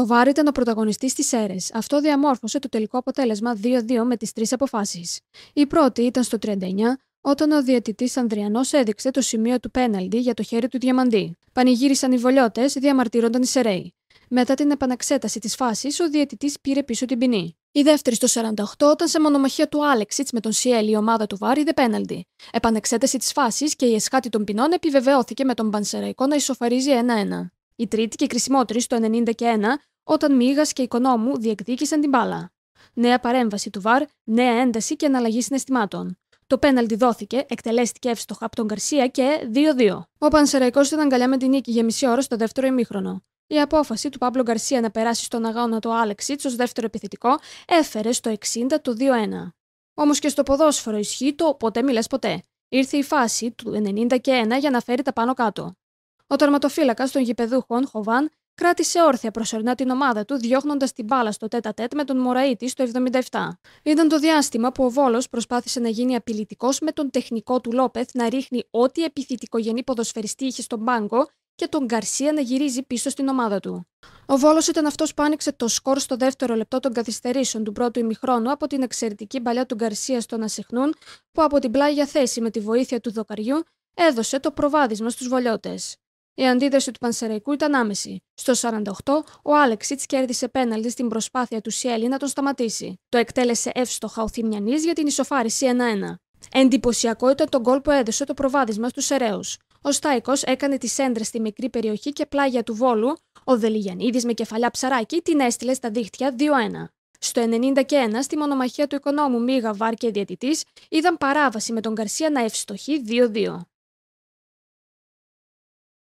Το βάρη ήταν ο πρωταγωνιστής της αίρες. Αυτό διαμόρφωσε το τελικό αποτέλεσμα 2-2 με τις τρεις αποφάσεις. Η πρώτη ήταν στο 39, όταν ο διαιτητής Ανδριανός έδειξε το σημείο του πέναλντι για το χέρι του διαμαντή. Πανηγύρισαν οι βολιώτες, διαμαρτύρονταν οι σεραίοι. Μετά την επαναξέταση της φάσης, ο διαιτητής πήρε πίσω την ποινή. Η δεύτερη στο 48, όταν σε μονομαχία του Άλεξιτ με τον Σιέλ η ομάδα του βάρη είδε πέναλντι. Επανεξέταση της φάσης και η εσχάτη των ποινών επιβεβαιώθηκε με τον Πανσεραϊκό να ισοφαρίζει 1-1. Η τρίτη και κρισιμότερη στο 91, όταν Μίγα και Οικονόμου διεκδίκησαν την μπάλα. Νέα παρέμβαση του ΒΑΡ, νέα ένταση και αναλλαγή συναισθημάτων. Το πέναλτι δόθηκε, εκτελέστηκε εύστοχα από τον Καρσία και 2-2. Ο Πανσεραϊκός ήταν αγκαλιά με την νίκη για μισή ώρα στο δεύτερο ημίχρονο. Η απόφαση του Παύλο Γκαρσία να περάσει στον αγώνα του Άλεξιτ ως δεύτερο επιθετικό έφερε στο 60 το 2-1. Όμως και στο ποδόσφαιρο ισχύει το ποτέ μιλά ποτέ. Ήρθε η φάση του 91 για να φέρει τα πάνω κάτω. Ο τερματοφύλακας των γηπεδούχων, Χοβάν, κράτησε όρθια προσωρινά την ομάδα του, διώχνοντας την μπάλα στο τέτα τέτ με τον Μωραήτη στο 77. Ήταν το διάστημα που ο Βόλος προσπάθησε να γίνει απειλητικός με τον τεχνικό του Λόπεθ να ρίχνει ό,τι επιθετικογενή ποδοσφαιριστή είχε στον πάγκο και τον Γκαρσία να γυρίζει πίσω στην ομάδα του. Ο Βόλος ήταν αυτός που άνοιξε το σκορ στο δεύτερο λεπτό των καθυστερήσεων του πρώτου ημιχρόνου από την εξαιρετική παλιά του Γκαρσία στον Ασυχνούν, που από την πλάγια θέση με τη βοήθεια του Δοκαριού έδωσε το προβάδισμα στους βολιώτες. Η αντίδραση του Πανσεραϊκού ήταν άμεση. Στο 48, ο Άλεξιτ κέρδισε πέναλτι στην προσπάθεια του Σιέλη να τον σταματήσει. Το εκτέλεσε εύστοχα ο Θημιανής για την ισοφάριση 1-1. Εντυπωσιακό ήταν τον γκολ που έδωσε το προβάδισμα στους Ερέου. Ο Στάικος έκανε τις έντρες στη μικρή περιοχή και πλάγια του βόλου. Ο Δελιγιανίδης με κεφαλιά ψαράκι την έστειλε στα δίχτυα 2-1. Στο 91 στη μονομαχία του οικονόμου Μίγα Βάρ και είδαν παράβαση με τον Γκαρσία να ευστοχεί 2-2.